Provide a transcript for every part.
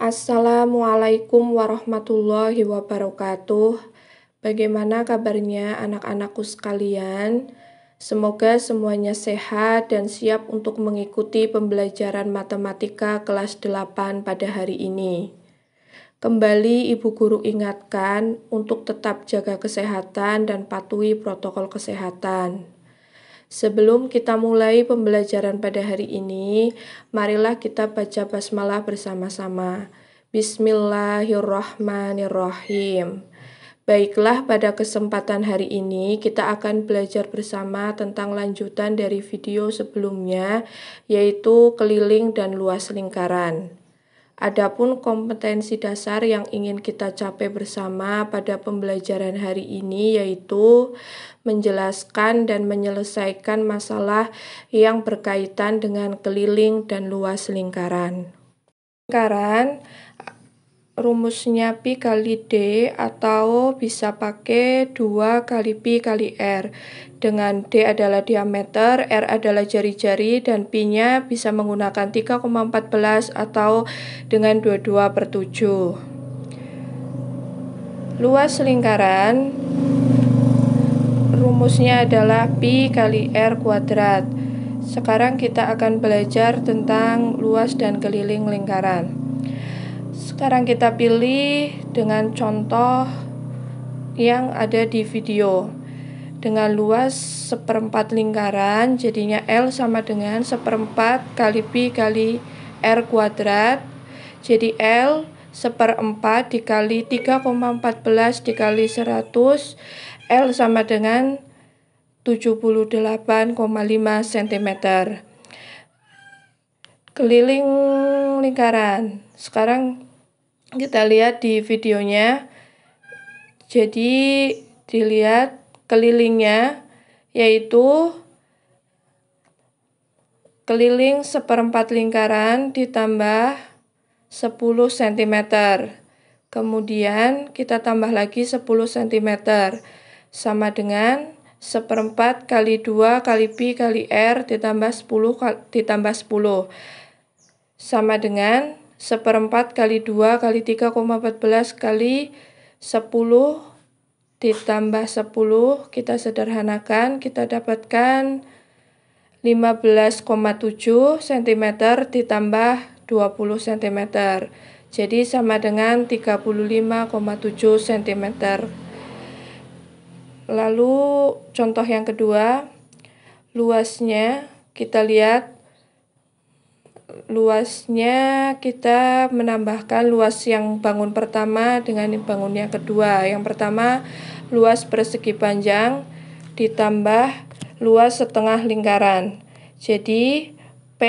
Assalamualaikum warahmatullahi wabarakatuh. Bagaimana kabarnya anak-anakku sekalian? Semoga semuanya sehat dan siap untuk mengikuti pembelajaran matematika kelas 8 pada hari ini. Kembali Ibu Guru ingatkan untuk tetap jaga kesehatan dan patuhi protokol kesehatan. Sebelum kita mulai pembelajaran pada hari ini, marilah kita baca basmalah bersama-sama. Bismillahirrahmanirrahim. Baiklah, pada kesempatan hari ini kita akan belajar bersama tentang lanjutan dari video sebelumnya, yaitu keliling dan luas lingkaran. Adapun kompetensi dasar yang ingin kita capai bersama pada pembelajaran hari ini yaitu menjelaskan dan menyelesaikan masalah yang berkaitan dengan keliling dan luas lingkaran. Lingkaran rumusnya pi kali d atau bisa pakai 2 kali pi kali r. Dengan d adalah diameter, r adalah jari-jari dan pi-nya bisa menggunakan 3,14 atau dengan 22 per 7. Luas lingkaran rumusnya adalah pi kali r kuadrat. Sekarang kita akan belajar tentang luas dan keliling lingkaran. Sekarang kita pilih dengan contoh yang ada di video. Dengan luas seperempat lingkaran, jadinya L sama dengan seperempat kali pi kali R kuadrat. Jadi L seperempat dikali 3,14 dikali 100 L sama dengan 78,5 cm keliling lingkaran sekarang kita lihat di videonya jadi dilihat kelilingnya yaitu keliling seperempat lingkaran ditambah 10 cm kemudian kita tambah lagi 10 cm sama dengan seperempat kali 2 kali pi kali r ditambah 10 ditambah 10 sama dengan seperempat kali dua kali tiga koma empat belas kali sepuluh ditambah sepuluh kita sederhanakan kita dapatkan lima belas koma tujuh sentimeter ditambah dua puluh sentimeter jadi sama dengan tiga puluh lima koma tujuh sentimeter lalu contoh yang kedua luasnya kita lihat luasnya kita menambahkan luas yang bangun pertama dengan bangun yang kedua. Yang pertama luas persegi panjang ditambah luas setengah lingkaran. Jadi P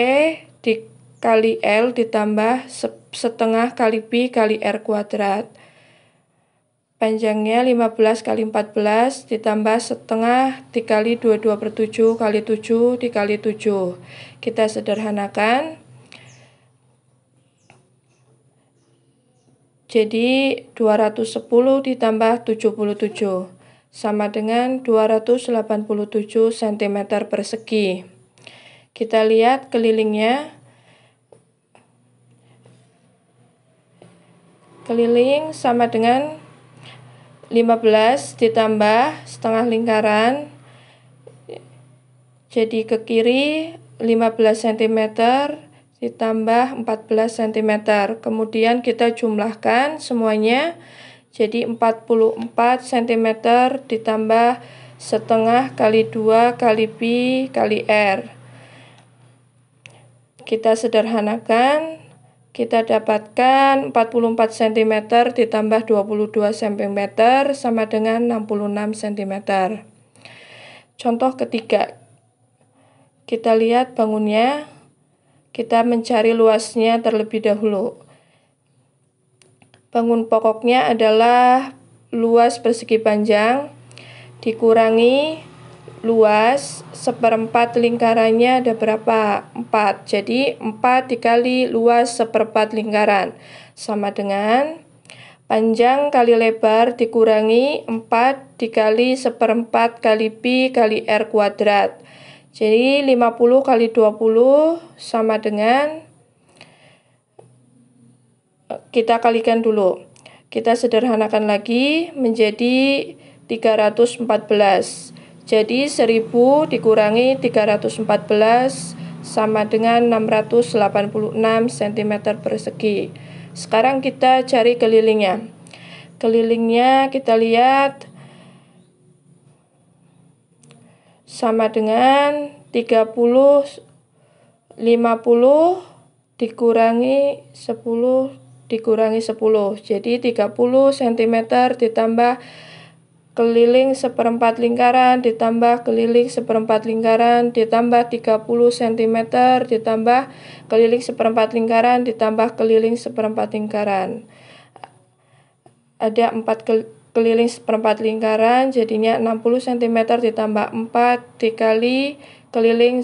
dikali L ditambah setengah kali B kali R kuadrat. Panjangnya 15 kali 14 ditambah setengah dikali 22 per 7 kali 7 dikali 7. Kita sederhanakan Jadi 210 ditambah 77 sama dengan 287 cm persegi. Kita lihat kelilingnya. Keliling sama dengan 15 ditambah setengah lingkaran jadi ke kiri 15 cm ditambah 14 cm. Kemudian kita jumlahkan semuanya. Jadi 44 cm ditambah setengah kali 2 kali pi kali r. Kita sederhanakan, kita dapatkan 44 cm ditambah 22 cm sama dengan 66 cm. Contoh ketiga, kita lihat bangunnya. Kita mencari luasnya terlebih dahulu. Bangun pokoknya adalah luas persegi panjang dikurangi luas seperempat lingkarannya ada berapa? 4. Jadi 4 dikali luas seperempat lingkaran sama dengan panjang kali lebar dikurangi 4 dikali seperempat kali pi kali r kuadrat. Jadi 50 kali 20 sama dengan kita kalikan dulu. Kita sederhanakan lagi menjadi 314. Jadi 1000 dikurangi 314 sama dengan 686 cm persegi. Sekarang kita cari kelilingnya. Kelilingnya kita lihat sama dengan 30 50 dikurangi 10 dikurangi 10 jadi 30 cm ditambah keliling seperempat lingkaran ditambah keliling seperempat lingkaran ditambah 30 cm ditambah keliling seperempat lingkaran ditambah keliling seperempat lingkaran ada 4 keliling keliling seperempat lingkaran jadinya 60 cm ditambah 4 dikali keliling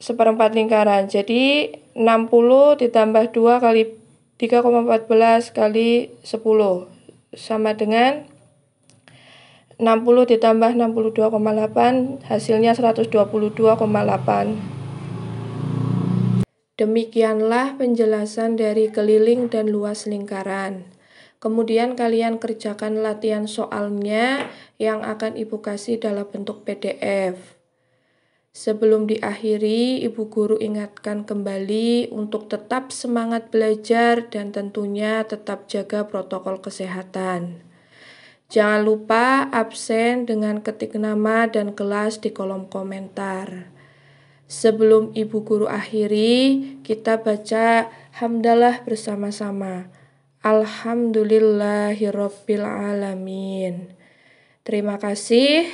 seperempat lingkaran. Jadi 60 ditambah 2 kali 3,14 kali 10 sama dengan 60 ditambah 62,8 hasilnya 122,8. Demikianlah penjelasan dari keliling dan luas lingkaran. Kemudian kalian kerjakan latihan soalnya yang akan Ibu kasih dalam bentuk PDF. Sebelum diakhiri, Ibu guru ingatkan kembali untuk tetap semangat belajar dan tentunya tetap jaga protokol kesehatan. Jangan lupa absen dengan ketik nama dan kelas di kolom komentar. Sebelum Ibu guru akhiri, kita baca hamdalah bersama-sama. Alhamdulillahirrabbilalamin. Terima kasih.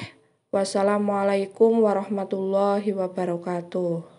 Wassalamualaikum warahmatullahi wabarakatuh.